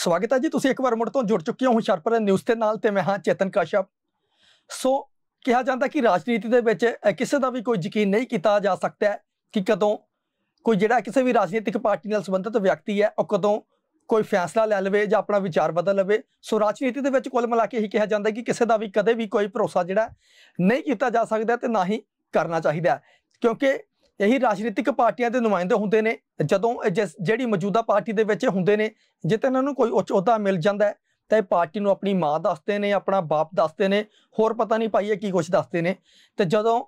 ਸਵਾਗਤ ਹੈ ਜੀ ਤੁਸੀਂ ਇੱਕ ਵਾਰ ਮੁੜ ਤੋਂ ਜੁੜ ਚੁੱਕੇ ਹੋ ਹੁਸ਼ਿਆਰਪੁਰ ਨਿਊਜ਼ ਤੇ ਨਾਲ ਤੇ ਮੈਂ ਹਾਂ ਚੇਤਨ ਕਾਸ਼ਪ ਸੋ ਕਿਹਾ ਜਾਂਦਾ ਕਿ ਰਾਜਨੀਤੀ ਦੇ ਵਿੱਚ ਕਿਸੇ ਦਾ ਵੀ ਕੋਈ ਯਕੀਨ ਨਹੀਂ ਕੀਤਾ ਜਾ ਸਕਦਾ ਕਿ ਕਦੋਂ ਕੋਈ ਜਿਹੜਾ ਕਿਸੇ ਵੀ ਰਾਜਨੀਤਿਕ ਪਾਰਟੀ ਨਾਲ ਸੰਬੰਧਿਤ ਵਿਅਕਤੀ ਹੈ ਉਹ ਕਦੋਂ ਕੋਈ ਫੈਸਲਾ ਲੈ ਲਵੇ ਜਾਂ ਆਪਣਾ ਵਿਚਾਰ ਬਦਲ ਲਵੇ ਸੋ ਰਾਜਨੀਤੀ ਦੇ ਵਿੱਚ ਕੁੱਲ ਮਿਲਾ ਕੇ ਇਹੀ ਕਿਹਾ ਜਾਂਦਾ ਕਿ ਕਿਸੇ ਦਾ ਵੀ ਕਦੇ ਵੀ ਕੋਈ ਭਰੋਸਾ ਜਿਹੜਾ ਨਹੀਂ ਕੀਤਾ ਜਾ ਸਕਦਾ ਤੇ ਨਾ ਹੀ ਕਰਨਾ ਚਾਹੀਦਾ ਕਿਉਂਕਿ ਇਹੀ ਰਾਜਨੀਤਿਕ ਪਾਰਟੀਆਂ ਦੇ ਨੁਮਾਇੰਦੇ ਹੁੰਦੇ ਨੇ ਜਦੋਂ ਜਿਹੜੀ ਮੌਜੂਦਾ ਪਾਰਟੀ ਦੇ ਵਿੱਚ ਹੁੰਦੇ ਨੇ ਜਿੱਤੇ ਇਹਨਾਂ ਨੂੰ ਕੋਈ ਉੱਚ ਅਹੁਦਾ ਮਿਲ ਜਾਂਦਾ ਤਾਂ ਇਹ ਪਾਰਟੀ ਨੂੰ ਆਪਣੀ ਮਾਂ ਦੱਸਦੇ ਨੇ ਆਪਣਾ ਬਾਪ ਦੱਸਦੇ ਨੇ ਹੋਰ ਪਤਾ ਨਹੀਂ ਪਾਈਏ ਕੀ ਕੁਝ ਦੱਸਦੇ ਨੇ ਤੇ ਜਦੋਂ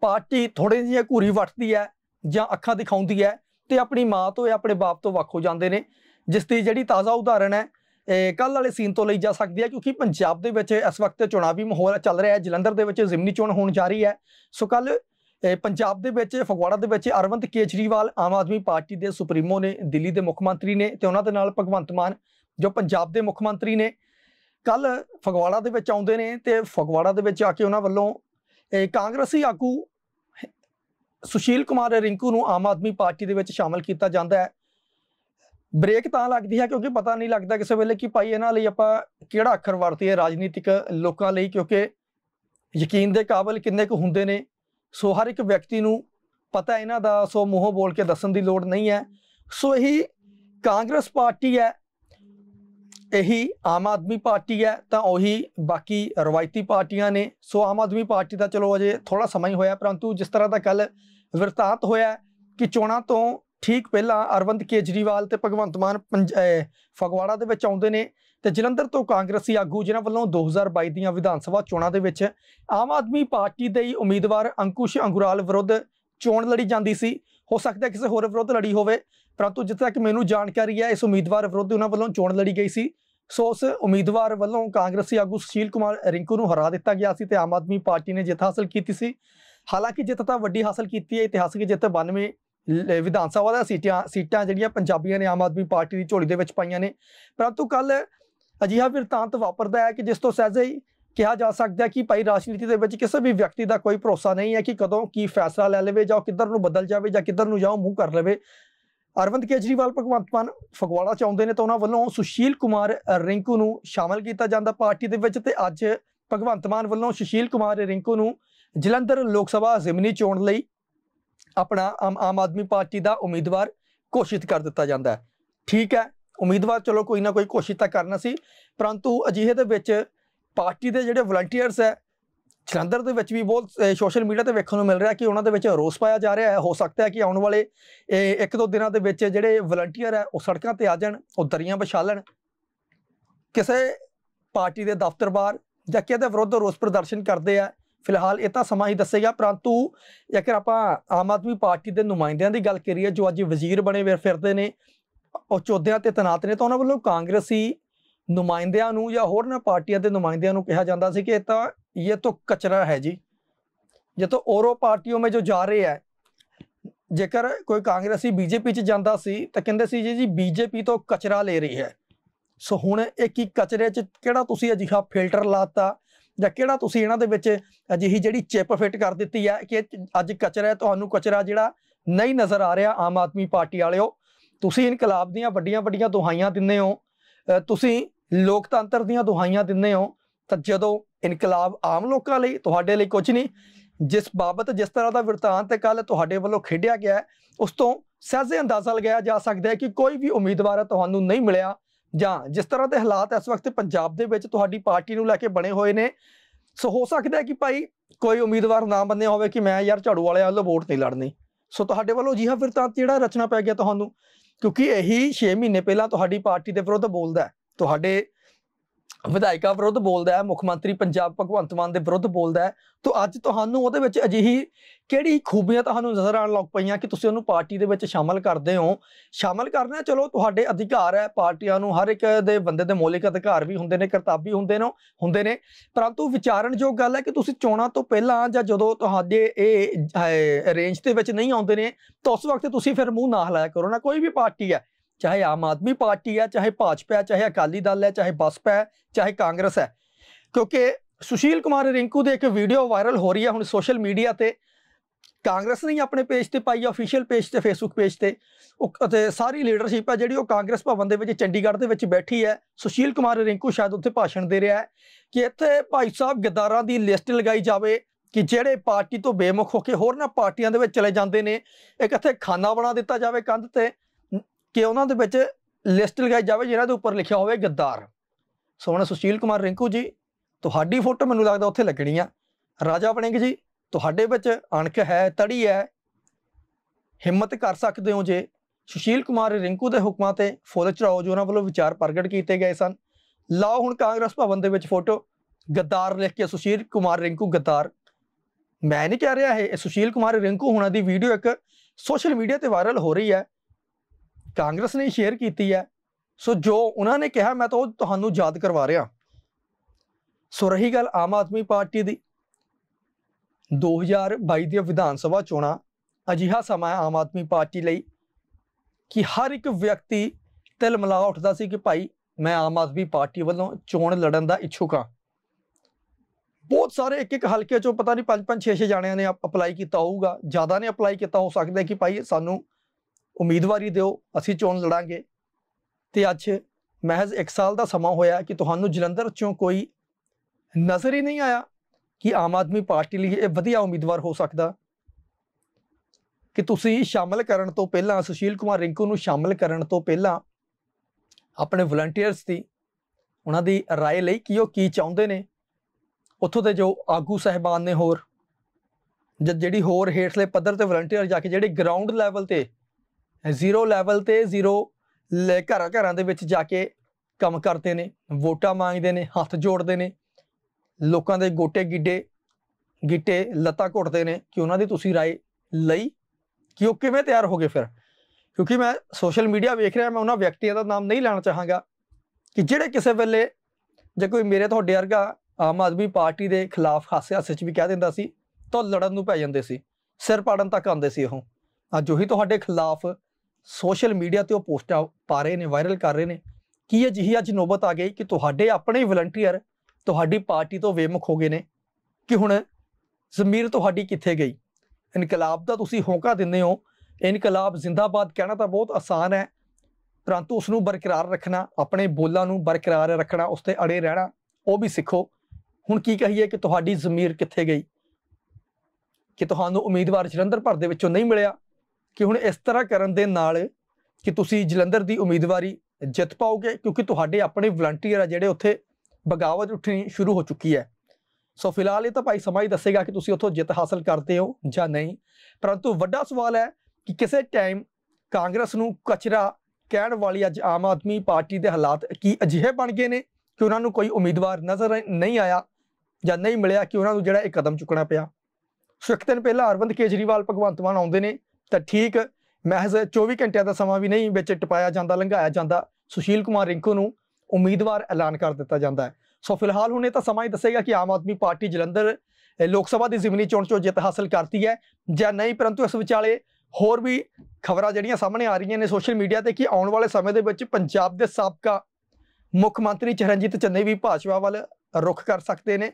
ਪਾਰਟੀ ਥੋੜੇ ਜਿਹੀ ਘੂਰੀ ਵੱਟਦੀ ਹੈ ਜਾਂ ਅੱਖਾਂ ਦਿਖਾਉਂਦੀ ਹੈ ਤੇ ਆਪਣੀ ਮਾਂ ਤੋਂ ਆਪਣੇ ਬਾਪ ਤੋਂ ਵੱਖ ਹੋ ਜਾਂਦੇ ਨੇ ਜਿਸ ਦੀ ਜਿਹੜੀ ਤਾਜ਼ਾ ਉਦਾਹਰਣ ਹੈ ਕੱਲ ਵਾਲੇ ਸੀਨ ਤੋਂ ਲਈ ਜਾ ਸਕਦੀ ਹੈ ਕਿਉਂਕਿ ਪੰਜਾਬ ਦੇ ਵਿੱਚ ਇਸ ਵਕਤ ਚੋਣਾਂ ਵੀ ਮਾਹੌਲ ਚੱਲ ਰਿਹਾ ਹੈ ਜਲੰਧਰ ਦੇ ਵਿੱਚ ਜ਼ਿਮਨੀ ਚੋਣ ਹੋਣ ਜਾ ਰਹੀ ਹੈ ਸੋ ਕੱਲ ਪੰਜਾਬ ਦੇ ਵਿੱਚ ਫਗਵਾੜਾ ਦੇ ਵਿੱਚ ਅਰਵਿੰਦ ਕੇਜਰੀਵਾਲ ਆਮ ਆਦਮੀ ਪਾਰਟੀ ਦੇ ਸੁਪਰੀਮੋ ਨੇ ਦਿੱਲੀ ਦੇ ਮੁੱਖ ਮੰਤਰੀ ਨੇ ਤੇ ਉਹਨਾਂ ਦੇ ਨਾਲ ਭਗਵੰਤ ਮਾਨ ਜੋ ਪੰਜਾਬ ਦੇ ਮੁੱਖ ਮੰਤਰੀ ਨੇ ਕੱਲ ਫਗਵਾੜਾ ਦੇ ਵਿੱਚ ਆਉਂਦੇ ਨੇ ਤੇ ਫਗਵਾੜਾ ਦੇ ਵਿੱਚ ਆ ਕੇ ਉਹਨਾਂ ਵੱਲੋਂ ਕਾਂਗਰਸੀ ਆਗੂ ਸੁਸ਼ੀਲ ਕੁਮਾਰ ਰਿੰਕੂ ਨੂੰ ਆਮ ਆਦਮੀ ਪਾਰਟੀ ਦੇ ਵਿੱਚ ਸ਼ਾਮਲ ਕੀਤਾ ਜਾਂਦਾ ਹੈ ਬ੍ਰੇਕ ਤਾਂ ਲੱਗਦੀ ਹੈ ਕਿਉਂਕਿ ਪਤਾ ਨਹੀਂ ਲੱਗਦਾ ਕਿਸੇ ਵੇਲੇ ਕਿ ਭਾਈ ਇਹਨਾਂ ਲਈ ਆਪਾਂ ਕਿਹੜਾ ਅੱਖਰ ਵਰਤੀਏ ਰਾਜਨੀਤਿਕ ਲੋਕਾਂ ਲਈ ਕਿਉਂਕਿ ਯਕੀਨ ਦੇ ਕਾਬਲ ਕਿੰਨੇ ਕੁ ਹੁੰਦੇ ਨੇ ਸੋ ਹਰ ਇੱਕ ਵਿਅਕਤੀ ਨੂੰ ਪਤਾ ਇਹਨਾਂ ਦਾ ਸੋ ਮੂੰਹੋਂ ਬੋਲ ਕੇ ਦੱਸਣ ਦੀ ਲੋੜ ਨਹੀਂ ਹੈ ਸੋ ਇਹੀ ਕਾਂਗਰਸ ਪਾਰਟੀ ਹੈ ਇਹੀ ਆਮ ਆਦਮੀ ਪਾਰਟੀ ਹੈ ਤਾਂ ਉਹੀ ਬਾਕੀ ਰਵਾਇਤੀ ਪਾਰਟੀਆਂ ਨੇ ਸੋ ਆਮ ਆਦਮੀ ਪਾਰਟੀ ਦਾ ਚਲੋ ਅਜੇ ਥੋੜਾ ਸਮਾਂ ਹੀ ਹੋਇਆ ਪਰੰਤੂ ਜਿਸ ਤਰ੍ਹਾਂ ਦਾ ਕੱਲ ਵਿਰਤਾਂਤ ਹੋਇਆ ਕਿ ਚੋਣਾਂ ਤੋਂ ਠੀਕ ਪਹਿਲਾਂ ਅਰਵਿੰਦ ਕੇਜਰੀਵਾਲ ਤੇ ਭਗਵੰਤ ਮਾਨ ਫਗਵਾੜਾ ਦੇ ਵਿੱਚ ਆਉਂਦੇ ਨੇ ਤੇ ਜਲੰਧਰ ਤੋਂ ਕਾਂਗਰਸੀ ਆਗੂ ਜਿਨ੍ਹਾਂ ਵੱਲੋਂ 2022 ਦੀਆਂ ਵਿਧਾਨ ਸਭਾ ਚੋਣਾਂ ਦੇ ਵਿੱਚ ਆਮ ਆਦਮੀ ਪਾਰਟੀ ਦੇ ਉਮੀਦਵਾਰ ਅੰਕੁਸ਼ ਅੰਗੁਰਾਲ ਵਿਰੁੱਧ ਚੋਣ ਲੜੀ ਜਾਂਦੀ ਸੀ ਹੋ ਸਕਦਾ ਕਿਸੇ ਹੋਰ ਵਿਰੁੱਧ ਲੜੀ ਹੋਵੇ ਪਰੰਤੂ ਜਿੱਥੇ ਤੱਕ ਮੈਨੂੰ ਜਾਣਕਾਰੀ ਹੈ ਇਸ ਉਮੀਦਵਾਰ ਵਿਰੁੱਧ ਉਹਨਾਂ ਵੱਲੋਂ ਚੋਣ ਲੜੀ ਗਈ ਸੀ ਸੋ ਉਸ ਉਮੀਦਵਾਰ ਵੱਲੋਂ ਕਾਂਗਰਸੀ ਆਗੂ ਸੁਸ਼ੀਲ ਕੁਮਾਰ ਰਿੰਕੂ ਨੂੰ ਹਰਾ ਦਿੱਤਾ ਗਿਆ ਸੀ ਤੇ ਆਮ ਆਦਮੀ ਪਾਰਟੀ ਨੇ ਜਿੱਤ ਹਾਸਲ ਕੀਤੀ ਸੀ ਹਾਲਾਂਕਿ ਜਿੱਤ ਤਾਂ ਵੱਡੀ ਹਾਸਲ ਕੀਤੀ ਹੈ ਇਤਿਹਾਸਕ ਜਿੱਤ 92 ਵਿਧਾਨ ਸਭਾ ਦਾ ਸੀਟਾਂ ਸੀਟਾਂ ਜਿਹੜੀਆਂ ਪੰਜਾਬੀਆਂ ਨੇ ਆਮ ਆਦਮੀ ਪਾਰਟੀ ਦੀ ਝੋਲੀ ਦੇ ਵਿੱਚ ਪਾਈਆਂ ਨੇ ਪਰੰਤੂ ਕੱਲ ਅਜੀਹਾ ਵਿਰਤਾਂਤ ਵਾਪਰਦਾ ਹੈ ਕਿ ਜਿਸ ਤੋਂ ਸਹਿਜੇ ਹੀ ਕਿਹਾ ਜਾ ਸਕਦਾ ਹੈ ਕਿ ਭਾਈ ਰਾਜਨੀਤੀ ਦੇ ਵਿੱਚ ਕਿਸੇ ਵੀ ਵਿਅਕਤੀ ਦਾ ਕੋਈ ਭਰੋਸਾ ਨਹੀਂ ਹੈ ਕਿ ਕਦੋਂ ਕੀ ਫੈਸਲਾ ਲੈ ਲਵੇ ਜਾਂ ਕਿੱਧਰ ਨੂੰ ਬਦਲ ਜਾਵੇ ਜਾਂ ਕਿੱਧਰ ਨੂੰ ਜਾਉ ਮੂੰਹ ਕਰ ਲਵੇ ਅਰਵਿੰਦ ਕੇਜਰੀਵਾਲ ਭਗਵੰਤ ਮਾਨ ਫਗਵਾੜਾ ਚਾਹੁੰਦੇ ਨੇ ਤਾਂ ਉਹਨਾਂ ਵੱਲੋਂ ਸੁਸ਼ੀਲ ਕੁਮਾਰ ਰਿੰਕੂ ਨੂੰ ਸ਼ਾਮਲ ਕੀਤਾ ਜਾਂਦਾ ਪਾਰਟੀ ਦੇ ਵਿੱਚ ਤੇ ਅੱਜ ਭਗਵੰਤ ਮਾਨ ਵੱਲੋਂ ਸੁਸ਼ੀਲ ਕੁਮਾਰ ਰਿੰਕੂ ਨੂੰ ਜਲੰਧਰ ਲੋਕ ਸਭਾ ਜ਼ਿਮਨੀ ਚੋਣ ਲਈ ਆਪਣਾ ਆਮ ਆਦਮੀ ਪਾਰਟੀ ਦਾ ਉਮੀਦਵਾਰ ਘੋਸ਼ਿਤ ਕਰ ਦਿੱਤਾ ਜਾਂਦਾ ਹੈ ਠੀਕ ਹੈ ਉਮੀਦਵਾਰ ਚਲੋ ਕੋਈ ਨਾ ਕੋਈ ਕੋਸ਼ਿਸ਼ ਤਾਂ ਕਰਨਾ ਸੀ ਪਰੰਤੂ ਅਜਿਹੇ ਦੇ ਵਿੱਚ ਪਾਰਟੀ ਦੇ ਜਿਹੜੇ ਵਲੰਟੀਅਰਸ ਹੈ ਜਲੰਧਰ ਦੇ ਵਿੱਚ ਵੀ ਬਹੁਤ ਸੋਸ਼ਲ ਮੀਡੀਆ ਤੇ ਵੇਖਣ ਨੂੰ ਮਿਲ ਰਿਹਾ ਕਿ ਉਹਨਾਂ ਦੇ ਵਿੱਚ ਰੋਸ ਪਾਇਆ ਜਾ ਰਿਹਾ ਹੈ ਹੋ ਸਕਦਾ ਹੈ ਕਿ ਆਉਣ ਵਾਲੇ ਇੱਕ ਦੋ ਦਿਨਾਂ ਦੇ ਵਿੱਚ ਜਿਹੜੇ ਵਲੰਟੀਅਰ ਹੈ ਉਹ ਸੜਕਾਂ ਤੇ ਆ ਜਾਣ ਉਹ ਦਰੀਆਂ ਲੈਣ ਕਿਸੇ ਪਾਰਟੀ ਦੇ ਦਫ਼ਤਰ ਬਾਹਰ ਜਾਂ ਕਿਹਦੇ ਵਿਰੁੱਧ ਰੋਸ ਪ੍ਰਦਰਸ਼ਨ ਕਰਦੇ ਆ ਫਿਲਹਾਲ ਇਹ ਤਾਂ ਸਮਾਂ ਹੀ ਦੱਸੇਗਾ ਪਰੰਤੂ ਜੇਕਰ ਆਪਾਂ ਆਮ ਆਦਮੀ ਪਾਰਟੀ ਦੇ ਨੁਮਾਇੰਦਿਆਂ ਦੀ ਗੱਲ ਕਰੀਏ ਜੋ ਅੱਜ ਵਜ਼ੀਰ ਬਣੇ ਵੇ ਫਿਰਦੇ ਨੇ ਉਹ ਚੋਦਿਆਂ ਤੇ ਤਨਾਤ ਨੇ ਤਾਂ ਉਹਨਾਂ ਵੱਲੋਂ ਕਾਂਗਰਸੀ ਨੁਮਾਇੰਦਿਆਂ ਨੂੰ ਜਾਂ ਹੋਰ ਨਾ ਪਾਰਟੀਆਂ ਦੇ ਨੁਮਾਇੰਦਿਆਂ ਨੂੰ ਕਿਹਾ ਜਾਂਦਾ ਸੀ ਕਿ ਇਹ ਤਾਂ ਇਹ ਤਾਂ ਕਚਰਾ ਹੈ ਜੀ ਜੇ ਤਾਂ ਔਰੋ ਪਾਰਟੀਆਂ ਮੇ ਜੋ ਜਾ ਰਹੇ ਹੈ ਜੇਕਰ ਕੋਈ ਕਾਂਗਰਸੀ ਬੀਜੇਪੀ ਚ ਜਾਂਦਾ ਸੀ ਤਾਂ ਕਹਿੰਦੇ ਸੀ ਜੀ ਜੀ ਬੀਜੇਪੀ ਤੋਂ ਕਚਰਾ ਲੈ ਰਹੀ ਹੈ ਸੋ ਹੁਣ ਇਹ ਕੀ ਕਚਰੇ ਚ ਕਿਹੜਾ ਤੁਸੀਂ ਅਜਿਹਾ ਫਿਲਟਰ ਲਾਤਾ ਜਾਂ ਕਿਹੜਾ ਤੁਸੀਂ ਇਹਨਾਂ ਦੇ ਵਿੱਚ ਅਜਿਹੀ ਜਿਹੜੀ ਚਿਪ ਫਿੱਟ ਕਰ ਦਿੱਤੀ ਹੈ ਕਿ ਅੱਜ ਕਚਰਾ ਹੈ ਤੁਹਾਨੂੰ ਕਚਰਾ ਜਿਹੜਾ ਨਹੀਂ ਨਜ਼ਰ ਆ ਰਿਹਾ ਆਮ ਆਦਮੀ ਪਾਰਟੀ ਵਾਲਿਓ ਤੁਸੀਂ ਇਨਕਲਾਬ ਦੀਆਂ ਵੱਡੀਆਂ ਵੱਡੀਆਂ ਦੁਹਾਈਆਂ ਦਿੰਦੇ ਹੋ ਤੁਸੀਂ ਲੋਕਤੰਤਰ ਦੀਆਂ ਦੁਹਾਈਆਂ ਦਿੰਦੇ ਹੋ ਤਾਂ ਜਦੋਂ ਇਨਕਲਾਬ ਆਮ ਲੋਕਾਂ ਲਈ ਤੁਹਾਡੇ ਲਈ ਕੁਝ ਨਹੀਂ ਜਿਸ ਬਾਬਤ ਜਿਸ ਤਰ੍ਹਾਂ ਦਾ ਵਿਰਤਾਂਤ ਕੱਲ ਤੁਹਾਡੇ ਵੱਲੋਂ ਖੇਡਿਆ ਗਿਆ ਉਸ ਤੋਂ ਸਹਿਜੇ ਅੰਦਾਜ਼ਾ ਲਗਾਇਆ ਜਾ ਸਕਦਾ ਹੈ ਕਿ ਕੋਈ ਵੀ ਉਮੀਦਵਾਰ ਤੁਹਾਨੂੰ ਨਹੀਂ ਮਿਲਿਆ ਜਾਂ ਜਿਸ ਤਰ੍ਹਾਂ ਦੇ ਹਾਲਾਤ ਇਸ ਵਕਤ ਪੰਜਾਬ ਦੇ ਵਿੱਚ ਤੁਹਾਡੀ ਪਾਰਟੀ ਨੂੰ ਲੈ ਕੇ ਬਣੇ ਹੋਏ ਨੇ ਸੋ ਹੋ ਸਕਦਾ ਹੈ ਕਿ ਭਾਈ ਕੋਈ ਉਮੀਦਵਾਰ ਨਾ ਬੰਨੇ ਹੋਵੇ ਕਿ ਮੈਂ ਯਾਰ ਝਾੜੂ ਵਾਲਿਆਂ ਵੱਲੋਂ ਵੋਟ ਨਹੀਂ ਲੜਨੀ ਸੋ ਤੁਹਾਡੇ ਵੱਲੋਂ ਜੀ ਹਾਂ ਫਿਰ ਤਾਂ ਜਿਹੜਾ ਰਚਨਾ ਪੈ ਗਿਆ ਤੁਹਾਨੂੰ ਕਿਉਂਕਿ ਇਹੀ 6 ਮਹੀਨੇ ਪਹਿਲਾਂ ਤੁਹਾਡੀ ਪਾਰਟੀ ਦੇ ਵਿਰੁੱਧ ਬੋਲਦਾ ਤੁਹਾਡੇ ਵਿਧਾਇਕਾ ਵਿਰੁੱਧ ਬੋਲਦਾ ਹੈ ਮੁੱਖ ਮੰਤਰੀ ਪੰਜਾਬ ਭਗਵੰਤ ਮਾਨ ਦੇ ਵਿਰੁੱਧ ਬੋਲਦਾ ਹੈ ਤਾਂ ਅੱਜ ਤੁਹਾਨੂੰ ਉਹਦੇ ਵਿੱਚ ਅਜਿਹੀ ਕਿਹੜੀ ਖੂਬੀਆਂ ਤੁਹਾਨੂੰ ਨਜ਼ਰ ਆਉਣ ਲੱਗ ਪਈਆਂ ਕਿ ਤੁਸੀਂ ਉਹਨੂੰ ਪਾਰਟੀ ਦੇ ਵਿੱਚ ਸ਼ਾਮਲ ਕਰਦੇ ਹੋ ਸ਼ਾਮਲ ਕਰਨਾ ਚਲੋ ਤੁਹਾਡੇ ਅਧਿਕਾਰ ਹੈ ਪਾਰਟੀਆਂ ਨੂੰ ਹਰ ਇੱਕ ਦੇ ਬੰਦੇ ਦੇ ਮੌਲਿਕ ਅਧਿਕਾਰ ਵੀ ਹੁੰਦੇ ਨੇ ਕਰਤਾਬੀ ਹੁੰਦੇ ਨੇ ਹੁੰਦੇ ਨੇ ਪਰੰਤੂ ਵਿਚਾਰਨਯੋਗ ਗੱਲ ਹੈ ਕਿ ਤੁਸੀਂ ਚੋਣਾਂ ਤੋਂ ਪਹਿਲਾਂ ਜਾਂ ਜਦੋਂ ਤੁਹਾਡੇ ਇਹ ਰੇਂਜ ਦੇ ਵਿੱਚ ਨਹੀਂ ਆਉਂਦੇ ਨੇ ਤਾਂ ਉਸ ਵਕਤ ਤੁਸੀਂ ਫਿਰ ਮੂੰਹ ਨਾ ਹਲਾਇਆ ਕਰੋ ਨਾ ਕੋਈ ਵੀ ਪਾਰਟੀ ਹੈ ਚਾਹੇ ਆਮ ਆਦਮੀ ਪਾਰਟੀ ਹੈ ਚਾਹੇ ਭਾਜਪਾ ਹੈ ਚਾਹੇ ਅਕਾਲੀ ਦਲ ਹੈ ਚਾਹੇ ਬਸਪਾ ਹੈ ਚਾਹੇ ਕਾਂਗਰਸ ਹੈ ਕਿਉਂਕਿ ਸੁਸ਼ੀਲ ਕੁਮਾਰ ਰਿੰਕੂ ਦੇ ਇੱਕ ਵੀਡੀਓ ਵਾਇਰਲ ਹੋ ਰਹੀ ਹੈ ਹੁਣ ਸੋਸ਼ਲ ਮੀਡੀਆ ਤੇ ਕਾਂਗਰਸ ਨੇ ਆਪਣੇ ਪੇਜ ਤੇ ਪਾਈ ਆਫੀਸ਼ੀਅਲ ਪੇਜ ਤੇ ਫੇਸਬੁੱਕ ਪੇਜ ਤੇ ਉਹ ਸਾਰੀ ਲੀਡਰਸ਼ਿਪ ਹੈ ਜਿਹੜੀ ਉਹ ਕਾਂਗਰਸ ਭਵਨ ਦੇ ਵਿੱਚ ਚੰਡੀਗੜ੍ਹ ਦੇ ਵਿੱਚ ਬੈਠੀ ਹੈ ਸੁਸ਼ੀਲ ਕੁਮਾਰ ਰਿੰਕੂ ਸ਼ਾਇਦ ਉੱਥੇ ਭਾਸ਼ਣ ਦੇ ਰਿਹਾ ਹੈ ਕਿ ਇੱਥੇ ਭਾਈ ਸਾਹਿਬ ਗੱਦਾਰਾਂ ਦੀ ਲਿਸਟ ਲਗਾਈ ਜਾਵੇ ਕਿ ਜਿਹੜੇ ਪਾਰਟੀ ਤੋਂ ਬੇਮੁਖ ਹੋ ਕੇ ਹੋਰ ਨਾ ਪਾਰਟੀਆਂ ਦੇ ਵਿੱਚ ਚਲੇ ਜਾਂਦੇ ਨੇ ਇੱਕ ਇੱਥੇ ਖਾਨਾ ਬਣਾ ਦਿੱਤਾ ਜਾਵੇ ਕੰਧ ਤੇ ਕਿ ਉਹਨਾਂ ਦੇ ਵਿੱਚ ਲਿਸਟ ਲਗਾਈ ਜਾਵੇ ਜਿਹਨਾਂ ਦੇ ਉੱਪਰ ਲਿਖਿਆ ਹੋਵੇ ਗੱਦਾਰ ਸੋਹਣਾ ਸੁਸ਼ੀਲ ਕੁਮਾਰ ਰਿੰਕੂ ਜੀ ਤੁਹਾਡੀ ਫੋਟੋ ਮੈਨੂੰ ਲੱਗਦਾ ਉੱਥੇ ਲੱਗਣੀ ਆ ਰਾਜਾ ਬਣੇਂਗੇ ਜੀ ਤੁਹਾਡੇ ਵਿੱਚ ਅਣਖ ਹੈ ਤੜੀ ਹੈ ਹਿੰਮਤ ਕਰ ਸਕਦੇ ਹੋ ਜੇ ਸੁਸ਼ੀਲ ਕੁਮਾਰ ਰਿੰਕੂ ਦੇ ਹੁਕਮਾਂ ਤੇ ਫੁੱਲ ਚੜਾਓ ਜੋ ਉਹਨਾਂ ਵੱਲੋਂ ਵਿਚਾਰ ਪ੍ਰਗਟ ਕੀਤੇ ਗਏ ਸਨ ਲਾਓ ਹੁਣ ਕਾਂਗਰਸ ਭਵਨ ਦੇ ਵਿੱਚ ਫੋਟੋ ਗੱਦਾਰ ਲਿਖ ਕੇ ਸੁਸ਼ੀਲ ਕੁਮਾਰ ਰਿੰਕੂ ਗੱਦਾਰ ਮੈਂ ਨਹੀਂ ਕਹਿ ਰਿਹਾ ਇਹ ਸੁਸ਼ੀਲ ਕੁਮਾਰ ਰਿੰਕੂ ਹੁਣਾਂ ਦੀ ਵੀਡੀਓ ਇੱਕ ਸੋਸ਼ਲ ਮੀਡੀਆ ਤੇ ਵਾਇਰਲ ਹੋ ਰਹੀ ਹੈ ਕਾਂਗਰਸ ਨੇ ਸ਼ੇਅਰ ਕੀਤੀ ਹੈ ਸੋ ਜੋ ਉਹਨਾਂ ਨੇ ਕਿਹਾ ਮੈਂ ਤਾਂ ਉਹ ਤੁਹਾਨੂੰ ਯਾਦ ਕਰਵਾ ਰਿਹਾ ਸੋ ਰਹੀ ਗੱਲ ਆਮ ਆਦਮੀ ਪਾਰਟੀ ਦੀ 2022 ਦੀ ਵਿਧਾਨ ਸਭਾ ਚੋਣਾਂ ਅਜਿਹਾ ਸਮਾਂ ਹੈ ਆਮ ਆਦਮੀ ਪਾਰਟੀ ਲਈ ਕਿ ਹਰ ਇੱਕ ਵਿਅਕਤੀ ਤਿਲ ਮਲਾ ਉੱਠਦਾ ਸੀ ਕਿ ਭਾਈ ਮੈਂ ਆਮ ਆਦਮੀ ਪਾਰਟੀ ਵੱਲੋਂ ਚੋਣ ਲੜਨ ਦਾ ਇਛੁਕ ਹਾਂ ਬਹੁਤ ਸਾਰੇ ਇੱਕ ਇੱਕ ਹਲਕੇ ਚੋਂ ਪਤਾ ਨਹੀਂ 5 5 6 6 ਜਾਣਿਆਂ ਨੇ ਅਪਲਾਈ ਕੀਤਾ ਹੋਊਗਾ ਜ਼ਿਆਦਾ ਨੇ ਅਪਲਾਈ ਕੀਤਾ ਹੋ ਸਕਦਾ ਕਿ ਭਾਈ ਸਾਨੂੰ ਉਮੀਦਵਾਰੀ ਦਿਓ ਅਸੀਂ ਚੋਣ ਲੜਾਂਗੇ ਤੇ ਅੱਜ ਮਹਿਜ਼ 1 ਸਾਲ ਦਾ ਸਮਾਂ ਹੋਇਆ ਕਿ ਤੁਹਾਨੂੰ ਜਲੰਧਰ ਚੋਂ ਕੋਈ ਨਜ਼ਰ ਹੀ ਨਹੀਂ ਆਇਆ ਕਿ ਆਮ ਆਦਮੀ ਪਾਰਟੀ ਲਈ ਇਹ ਵਧੀਆ ਉਮੀਦਵਾਰ ਹੋ ਸਕਦਾ ਕਿ ਤੁਸੀਂ ਸ਼ਾਮਲ ਕਰਨ ਤੋਂ ਪਹਿਲਾਂ ਸੁਸ਼ੀਲ ਕੁਮਾਰ ਰਿੰਕੂ ਨੂੰ ਸ਼ਾਮਲ ਕਰਨ ਤੋਂ ਪਹਿਲਾਂ ਆਪਣੇ ਵਲੰਟੀਅਰਸ ਦੀ ਉਹਨਾਂ ਦੀ رائے ਲਈ ਕਿ ਉਹ ਕੀ ਚਾਹੁੰਦੇ ਨੇ ਉੱਥੋਂ ਦੇ ਜੋ ਆਗੂ ਸਹਿਬਾਨ ਨੇ ਹੋਰ ਜਿਹੜੀ ਹੋਰ ਹੇਠਲੇ ਪੱਧਰ ਤੇ ਵਲੰਟੀਅਰ ਜਾ ਕੇ ਜਿਹੜੇ ਗਰਾਊਂਡ ਲੈਵਲ ਤੇ ਜ਼ੀਰੋ ਲੈਵਲ ਤੇ ਜ਼ੀਰੋ ਘਰ ਘਰਾਂ ਦੇ ਵਿੱਚ ਜਾ ਕੇ ਕੰਮ ਕਰਦੇ ਨੇ ਵੋਟਾਂ ਮੰਗਦੇ ਨੇ ਹੱਥ ਜੋੜਦੇ ਨੇ ਲੋਕਾਂ ਦੇ ਗੋਟੇ ਗਿੱਡੇ ਗਿੱਟੇ ਲਤਾ ਘੁੱਟਦੇ ਨੇ ਕਿ ਉਹਨਾਂ ਦੀ ਤੁਸੀਂ رائے ਲਈ ਕਿ ਉਹ ਕਿਵੇਂ ਤਿਆਰ ਹੋਗੇ ਫਿਰ ਕਿਉਂਕਿ ਮੈਂ ਸੋਸ਼ਲ ਮੀਡੀਆ ਵੇਖ ਰਿਹਾ ਮੈਂ ਉਹਨਾਂ ਵਿਅਕਤੀਆਂ ਦਾ ਨਾਮ ਨਹੀਂ ਲੈਣਾ ਚਾਹਾਂਗਾ ਕਿ ਜਿਹੜੇ ਕਿਸੇ ਵੇਲੇ ਜੇ ਕੋਈ ਮੇਰੇ ਤੁਹਾਡੇ ਵਰਗਾ ਆਮ ਆਦਮੀ ਪਾਰਟੀ ਦੇ ਖਿਲਾਫ ਹਾਸੇ ਹਾਸੇ ਚ ਵੀ ਕਹਿ ਦਿੰਦਾ ਸੀ ਤਾਂ ਲੜਨ ਨੂੰ ਪੈ ਜਾਂਦੇ ਸੀ ਸਿਰ ਪਾੜਨ ਤੱਕ ਆਉਂਦੇ ਸੀ ਉਹ ਅੱਜ ਉਹੀ ਤੁਹਾਡੇ ਖਿਲਾਫ ਸੋਸ਼ਲ ਮੀਡੀਆ ਤੇ ਉਹ ਪੋਸਟਾਂ ਪਾ ਰਹੇ ਨੇ ਵਾਇਰਲ ਕਰ ਰਹੇ ਨੇ ਕੀ ਜਿਹੀ ਅੱਜ ਨੋਬਤ ਆ ਗਈ ਕਿ ਤੁਹਾਡੇ ਆਪਣੇ ਹੀ ਵਲੰਟੀਅਰ ਤੁਹਾਡੀ ਪਾਰਟੀ ਤੋਂ ਵੇਮੁਖ ਹੋ ਗਏ ਨੇ ਕਿ ਹੁਣ ਜ਼ਮੀਰ ਤੁਹਾਡੀ ਕਿੱਥੇ ਗਈ ਇਨਕਲਾਬ ਦਾ ਤੁਸੀਂ ਹੋਂਕਾ ਦਿੰਦੇ ਹੋ ਇਨਕਲਾਬ ਜ਼ਿੰਦਾਬਾਦ ਕਹਿਣਾ ਤਾਂ ਬਹੁਤ ਆਸਾਨ ਹੈ ਪਰੰਤੂ ਉਸ ਨੂੰ ਬਰਕਰਾਰ ਰੱਖਣਾ ਆਪਣੇ ਬੋਲਾਂ ਨੂੰ ਬਰਕਰਾਰ ਰੱਖਣਾ ਉਸ ਤੇ ਅੜੇ ਰਹਿਣਾ ਉਹ ਵੀ ਸਿੱਖੋ ਹੁਣ ਕੀ ਕਹੀਏ ਕਿ ਤੁਹਾਡੀ ਜ਼ਮੀਰ ਕਿੱਥੇ ਗਈ ਕਿ ਤੁਹਾਨੂੰ ਉਮੀਦਵਾਰ ਜਲੰਧਰ ਭਰ ਦੇ ਵਿੱਚੋਂ ਨਹੀਂ ਮਿਲਿਆ ਕਿ ਹੁਣ ਇਸ ਤਰ੍ਹਾਂ ਕਰਨ ਦੇ ਨਾਲ ਕਿ ਤੁਸੀਂ ਜਲੰਧਰ ਦੀ ਉਮੀਦਵਾਰੀ ਜਿੱਤ ਪਾਓਗੇ ਕਿਉਂਕਿ ਤੁਹਾਡੇ ਆਪਣੇ ਵਲੰਟੀਅਰ ਆ ਜਿਹੜੇ ਉੱਥੇ ਬਗਾਵਤ ਉੱਠਣੀ ਸ਼ੁਰੂ ਹੋ ਚੁੱਕੀ ਹੈ ਸੋ ਫਿਲਹਾਲ ਇਹ ਤਾਂ ਭਾਈ ਸਮਾਂ ਹੀ ਦੱਸੇਗਾ ਕਿ ਤੁਸੀਂ ਉੱਥੋਂ ਜਿੱਤ ਹਾਸਲ ਕਰਦੇ ਹੋ ਜਾਂ ਨਹੀਂ ਪਰੰਤੂ ਵੱਡਾ ਸਵਾਲ ਹੈ ਕਿ ਕਿਸੇ ਟਾਈਮ ਕਾਂਗਰਸ ਨੂੰ ਕਚਰਾ ਕਹਿਣ ਵਾਲੀ ਅੱਜ ਆਮ ਆਦਮੀ ਪਾਰਟੀ ਦੇ ਹਾਲਾਤ ਕੀ ਅਜਿਹੇ ਬਣ ਗਏ ਨੇ ਕਿ ਉਹਨਾਂ ਨੂੰ ਕੋਈ ਉਮੀਦਵਾਰ ਨਜ਼ਰ ਨਹੀਂ ਆਇਆ ਜਾਂ ਨਹੀਂ ਮਿਲਿਆ ਕਿ ਉਹਨਾਂ ਨੂੰ ਜਿਹੜਾ ਇਹ ਕਦਮ ਚੁੱਕਣਾ ਪਿਆ ਸੋ ਇੱਕ ਦਿਨ ਪਹਿਲਾਂ ਅਰਵਿੰਦ ਕੇਜਰੀਵਾਲ ਭਗਵੰਤ ਮਾਨ ਆਉਂਦੇ ਨੇ ਤਾਂ ਠੀਕ ਮਹਿਜ਼ 24 ਘੰਟਿਆਂ ਦਾ ਸਮਾਂ ਵੀ ਨਹੀਂ ਵਿੱਚ ਟਪਾਇਆ ਜਾਂਦਾ ਲੰਘਾਇਆ ਜਾਂਦਾ ਸੁਸ਼ੀਲ ਕੁਮਾਰ ਰਿੰਕੂ ਨੂੰ ਉਮੀਦਵਾਰ ਐਲਾਨ ਕਰ ਦਿੱਤਾ ਜਾਂਦਾ ਹੈ ਸੋ ਫਿਲਹਾਲ ਹੁਣੇ ਤਾਂ ਸਮਾਂ ਹੀ ਦੱਸੇਗਾ ਕਿ ਆਮ ਆਦਮੀ ਪਾਰਟੀ ਜਲੰਧਰ ਲੋਕ ਸਭਾ ਦੀ ਜ਼ਿਮਨੀ ਚੋਣ ਚੋਂ ਜਿੱਤ ਹਾਸਲ ਕਰਤੀ ਹੈ ਜਾਂ ਨਹੀਂ ਪਰੰਤੂ ਇਸ ਵਿਚਾਲੇ ਹੋਰ ਵੀ ਖਬਰਾਂ ਜਿਹੜੀਆਂ ਸਾਹਮਣੇ ਆ ਰਹੀਆਂ ਨੇ ਸੋਸ਼ਲ ਮੀਡੀਆ ਤੇ ਕਿ ਆਉਣ ਵਾਲੇ ਸਮੇਂ ਦੇ ਵਿੱਚ ਪੰਜਾਬ ਦੇ ਸਾਬਕਾ ਮੁੱਖ ਮੰਤਰੀ ਚਰਨਜੀਤ ਚੰਨੀ ਵੀ ਭਾਜਪਾ ਵੱਲ ਰੁਖ ਕਰ ਸਕਦੇ ਨੇ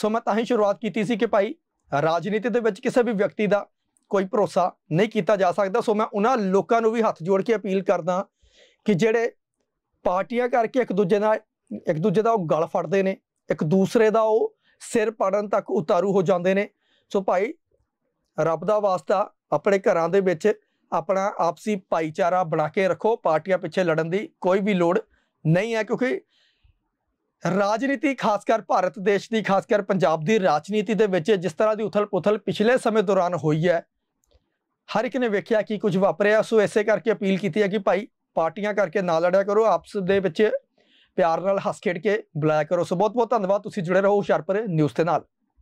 ਸੋ ਮੈਂ ਤਾਂ ਹੀ ਸ਼ੁਰੂਆਤ ਕੀਤੀ ਸੀ ਕਿ ਭਾਈ ਰਾਜਨੀਤੀ ਦੇ ਵਿੱਚ ਕਿਸੇ ਵੀ ਵਿਅਕਤੀ ਦਾ ਕੋਈ ਭਰੋਸਾ ਨਹੀਂ ਕੀਤਾ ਜਾ ਸਕਦਾ ਸੋ ਮੈਂ ਉਹਨਾਂ ਲੋਕਾਂ ਨੂੰ ਵੀ ਹੱਥ ਜੋੜ ਕੇ ਅਪੀਲ ਕਰਦਾ ਕਿ ਜਿਹੜੇ ਪਾਰਟੀਆਂ ਕਰਕੇ ਇੱਕ ਦੂਜੇ ਨਾਲ ਇੱਕ ਦੂਜੇ ਦਾ ਉਹ ਗਲ ਫੜਦੇ ਨੇ ਇੱਕ ਦੂਸਰੇ ਦਾ ਉਹ ਸਿਰ ਪੜਨ ਤੱਕ ਉਤਾਰੂ ਹੋ ਜਾਂਦੇ ਨੇ ਸੋ ਭਾਈ ਰੱਬ ਦਾ ਵਾਸਤਾ ਆਪਣੇ ਘਰਾਂ ਦੇ ਵਿੱਚ ਆਪਣਾ ਆਪਸੀ ਭਾਈਚਾਰਾ ਬਣਾ ਕੇ ਰੱਖੋ ਪਾਰਟੀਆਂ ਪਿੱਛੇ ਲੜਨ ਦੀ ਕੋਈ ਵੀ ਲੋੜ ਨਹੀਂ ਹੈ ਕਿਉਂਕਿ ਰਾਜਨੀਤੀ ਖਾਸ ਕਰ ਭਾਰਤ ਦੇਸ਼ ਦੀ ਖਾਸ ਕਰ ਪੰਜਾਬ ਦੀ ਰਾਜਨੀਤੀ ਦੇ ਵਿੱਚ ਜਿਸ ਤਰ੍ਹਾਂ ਦੀ ਉਥਲ-ਪੁਥਲ ਪਿਛਲੇ ਸਮੇਂ ਦੌਰਾਨ ਹੋਈ ਹੈ ਹਰ ਇੱਕ ਨੇ ਵੇਖਿਆ ਕੀ ਕੁਝ ਵਾਪਰਿਆ ਸੋ ਐਸੇ ਕਰਕੇ ਅਪੀਲ ਕੀਤੀ ਹੈ ਕਿ ਭਾਈ ਪਾਰਟੀਆਂ ਕਰਕੇ ਨਾ ਲੜਿਆ ਕਰੋ ਆਪਸ ਦੇ ਵਿੱਚ ਪਿਆਰ ਨਾਲ ਹੱਸ ਖੇਡ ਕੇ ਬੁਲਾਇਆ ਕਰੋ ਸੋ ਬਹੁਤ ਬਹੁਤ ਧੰਨਵਾਦ ਤੁਸੀਂ ਜੁੜੇ ਰਹੋ ਹੁਸ਼ਿਆਰਪੁਰ ਨਿਊਜ਼ ਦੇ ਨਾਲ